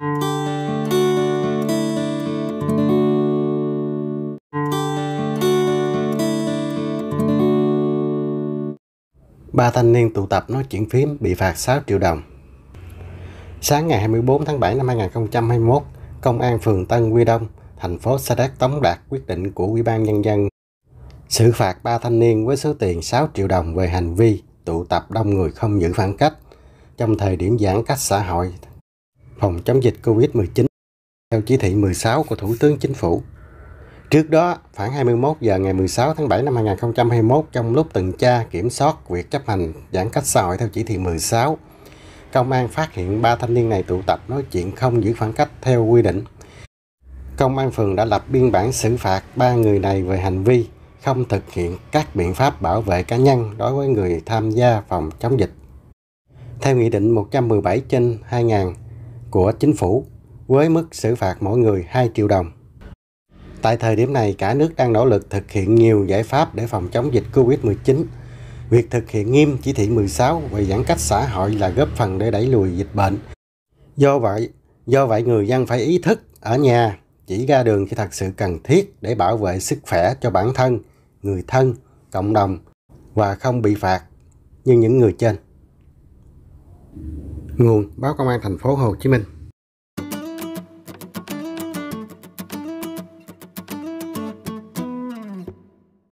Ba thanh niên tụ tập nói chuyện phím bị phạt 6 triệu đồng. Sáng ngày 24 tháng 7 năm 2021, Công an phường Tân Quy Đông, thành phố Sa Đéc tống đạt quyết định của Ủy ban Nhân dân xử phạt ba thanh niên với số tiền 6 triệu đồng về hành vi tụ tập đông người không giữ khoảng cách trong thời điểm giãn cách xã hội phòng chống dịch COVID-19 theo chỉ thị 16 của Thủ tướng Chính phủ. Trước đó, khoảng 21 giờ ngày 16 tháng 7 năm 2021 trong lúc tuần tra kiểm soát việc chấp hành giãn cách xã hội theo chỉ thị 16, công an phát hiện ba thanh niên này tụ tập nói chuyện không giữ khoảng cách theo quy định. Công an phường đã lập biên bản xử phạt ba người này về hành vi không thực hiện các biện pháp bảo vệ cá nhân đối với người tham gia phòng chống dịch. Theo Nghị định 117 trên 2000 của chính phủ với mức xử phạt mỗi người 2 triệu đồng. Tại thời điểm này, cả nước đang nỗ lực thực hiện nhiều giải pháp để phòng chống dịch COVID-19. Việc thực hiện nghiêm chỉ thị 16 về giãn cách xã hội là góp phần để đẩy lùi dịch bệnh. Do vậy, do vậy người dân phải ý thức ở nhà, chỉ ra đường khi thật sự cần thiết để bảo vệ sức khỏe cho bản thân, người thân, cộng đồng và không bị phạt như những người trên. Nguồn báo Công an thành phố Hồ Chí Minh